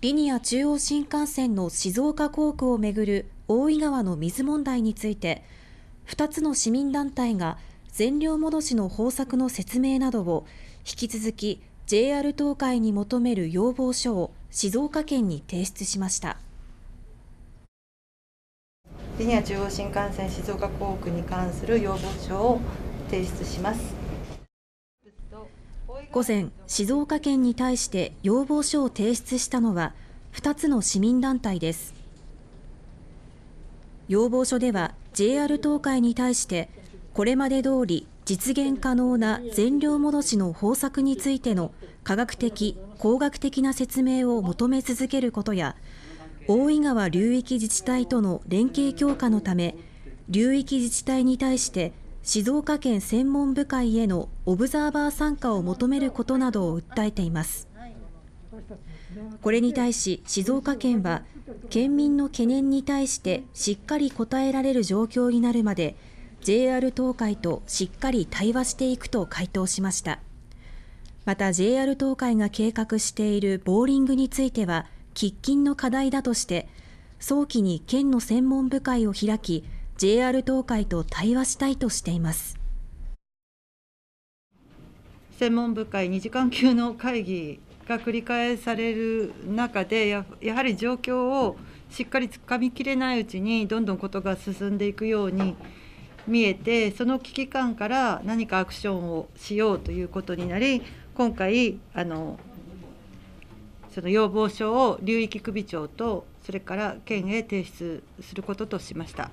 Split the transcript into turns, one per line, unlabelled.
リニア中央新幹線の静岡工区をめぐる大井川の水問題について2つの市民団体が全量戻しの方策の説明などを引き続き JR 東海に求める要望書を静岡県に提出しましたリニ
ア中央新幹線静岡工区に関する要望書を提出します
午前、静岡県に対して要望書を提出したのは2つの市民団体です。要望書では JR 東海に対してこれまで通り実現可能な全量戻しの方策についての科学的・工学的な説明を求め続けることや大井川流域自治体との連携強化のため流域自治体に対して静岡県専門部会へのオブザーバー参加を求めることなどを訴えていますこれに対し静岡県は県民の懸念に対してしっかり答えられる状況になるまで JR 東海としっかり対話していくと回答しましたまた JR 東海が計画しているボーリングについては喫緊の課題だとして早期に県の専門部会を開き JR 東海と対話したいとしています
専門部会2時間級の会議が繰り返される中でやはり状況をしっかりつかみきれないうちにどんどんことが進んでいくように見えてその危機感から何かアクションをしようということになり今回あのその要望書を流域首長とそれから県へ提出することとしました。